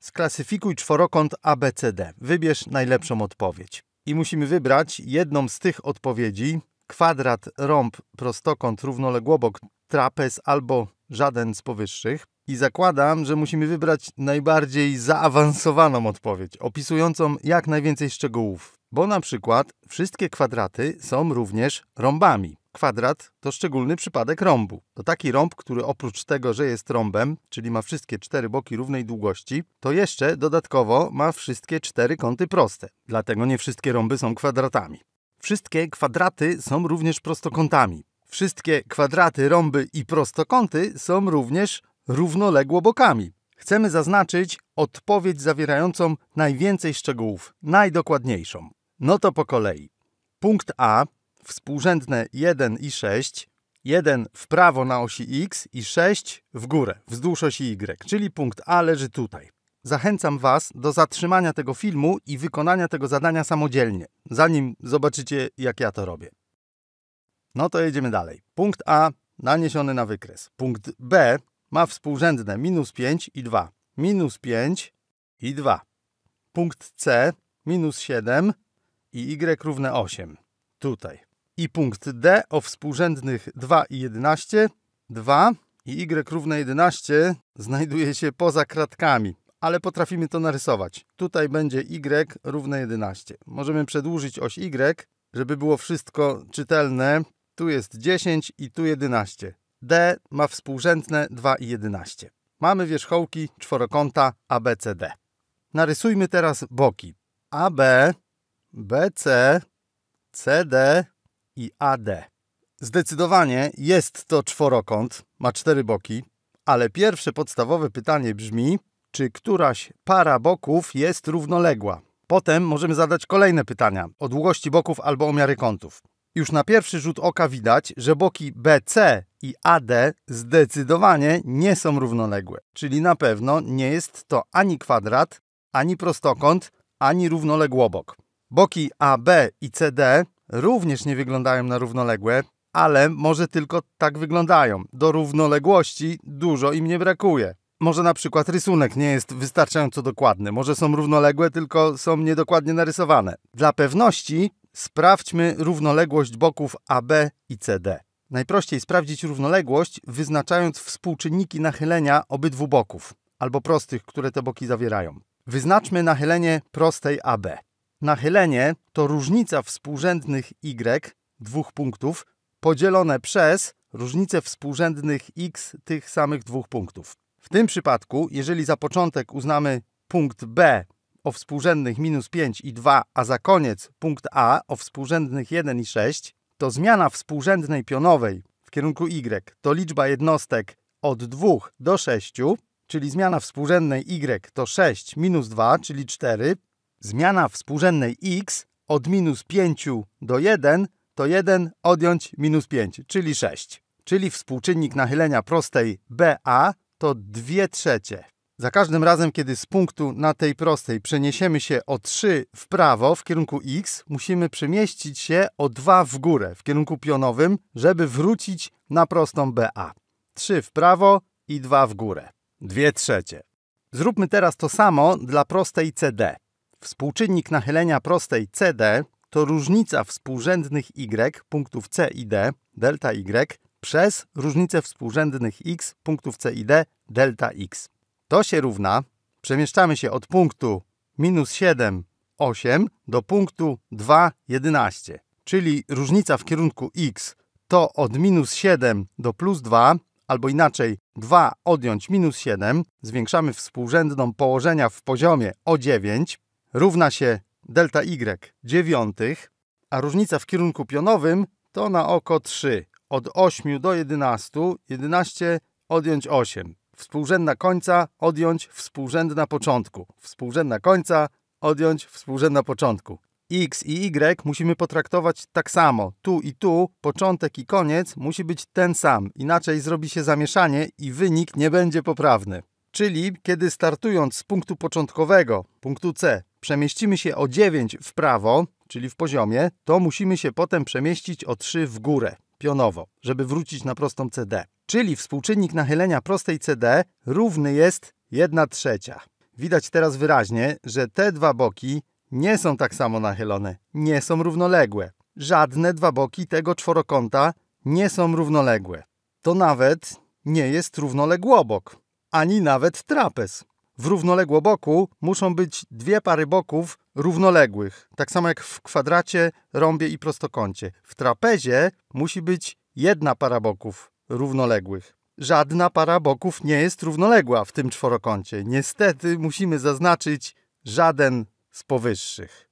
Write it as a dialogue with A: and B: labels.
A: Sklasyfikuj czworokąt ABCD. Wybierz najlepszą odpowiedź. I musimy wybrać jedną z tych odpowiedzi: kwadrat, rąb, prostokąt, równoległobok, trapez albo żaden z powyższych. I zakładam, że musimy wybrać najbardziej zaawansowaną odpowiedź, opisującą jak najwięcej szczegółów. Bo na przykład wszystkie kwadraty są również rąbami. Kwadrat to szczególny przypadek rąbu. To taki rąb, który oprócz tego, że jest rąbem, czyli ma wszystkie cztery boki równej długości, to jeszcze dodatkowo ma wszystkie cztery kąty proste. Dlatego nie wszystkie rąby są kwadratami. Wszystkie kwadraty są również prostokątami. Wszystkie kwadraty, rąby i prostokąty są również równoległobokami. Chcemy zaznaczyć odpowiedź zawierającą najwięcej szczegółów, najdokładniejszą. No to po kolei. Punkt A, współrzędne 1 i 6, 1 w prawo na osi x i 6 w górę, wzdłuż osi y, czyli punkt A leży tutaj. Zachęcam Was do zatrzymania tego filmu i wykonania tego zadania samodzielnie, zanim zobaczycie, jak ja to robię. No to jedziemy dalej. Punkt A naniesiony na wykres. Punkt B ma współrzędne minus 5 i 2. Minus 5 i 2. Punkt C minus 7 i y równe 8. Tutaj. I punkt D o współrzędnych 2 i 11. 2 i y równe 11 znajduje się poza kratkami, ale potrafimy to narysować. Tutaj będzie y równe 11. Możemy przedłużyć oś y, żeby było wszystko czytelne. Tu jest 10 i tu 11. D ma współrzędne 2 i 11. Mamy wierzchołki czworokąta ABCD. Narysujmy teraz boki. AB BC, CD i AD. Zdecydowanie jest to czworokąt, ma cztery boki, ale pierwsze podstawowe pytanie brzmi, czy któraś para boków jest równoległa. Potem możemy zadać kolejne pytania o długości boków albo o miary kątów. Już na pierwszy rzut oka widać, że boki BC i AD zdecydowanie nie są równoległe, czyli na pewno nie jest to ani kwadrat, ani prostokąt, ani równoległobok. Boki AB i CD również nie wyglądają na równoległe, ale może tylko tak wyglądają. Do równoległości dużo im nie brakuje. Może na przykład rysunek nie jest wystarczająco dokładny, może są równoległe, tylko są niedokładnie narysowane. Dla pewności sprawdźmy równoległość boków AB i CD. Najprościej sprawdzić równoległość wyznaczając współczynniki nachylenia obydwu boków, albo prostych, które te boki zawierają. Wyznaczmy nachylenie prostej AB. Nachylenie to różnica współrzędnych y dwóch punktów podzielone przez różnicę współrzędnych x tych samych dwóch punktów. W tym przypadku, jeżeli za początek uznamy punkt B o współrzędnych minus 5 i 2, a za koniec punkt A o współrzędnych 1 i 6, to zmiana współrzędnej pionowej w kierunku y to liczba jednostek od 2 do 6, czyli zmiana współrzędnej y to 6 minus 2, czyli 4, Zmiana współrzędnej x od minus 5 do 1 to 1 odjąć minus 5, czyli 6. Czyli współczynnik nachylenia prostej BA to 2 trzecie. Za każdym razem, kiedy z punktu na tej prostej przeniesiemy się o 3 w prawo w kierunku x, musimy przemieścić się o 2 w górę w kierunku pionowym, żeby wrócić na prostą BA. 3 w prawo i 2 w górę. 2 trzecie. Zróbmy teraz to samo dla prostej CD. Współczynnik nachylenia prostej CD to różnica współrzędnych y punktów C i D, delta y, przez różnicę współrzędnych x punktów C i D, delta x. To się równa, przemieszczamy się od punktu minus 7, 8 do punktu 2, 11, czyli różnica w kierunku x to od minus 7 do plus 2, albo inaczej 2 odjąć minus 7, zwiększamy współrzędną położenia w poziomie o 9, równa się delta y dziewiątych, a różnica w kierunku pionowym to na oko 3. Od 8 do 11, 11 odjąć 8. Współrzędna końca odjąć współrzędna początku. Współrzędna końca odjąć współrzędna początku. X i Y musimy potraktować tak samo. Tu i tu początek i koniec musi być ten sam, inaczej zrobi się zamieszanie i wynik nie będzie poprawny. Czyli kiedy startując z punktu początkowego, punktu C, przemieścimy się o 9 w prawo, czyli w poziomie, to musimy się potem przemieścić o 3 w górę, pionowo, żeby wrócić na prostą CD. Czyli współczynnik nachylenia prostej CD równy jest 1 trzecia. Widać teraz wyraźnie, że te dwa boki nie są tak samo nachylone, nie są równoległe. Żadne dwa boki tego czworokąta nie są równoległe. To nawet nie jest równoległobok, ani nawet trapez w równoległoboku muszą być dwie pary boków równoległych, tak samo jak w kwadracie, rąbie i prostokącie. W trapezie musi być jedna para boków równoległych. Żadna para boków nie jest równoległa w tym czworokącie. Niestety musimy zaznaczyć żaden z powyższych.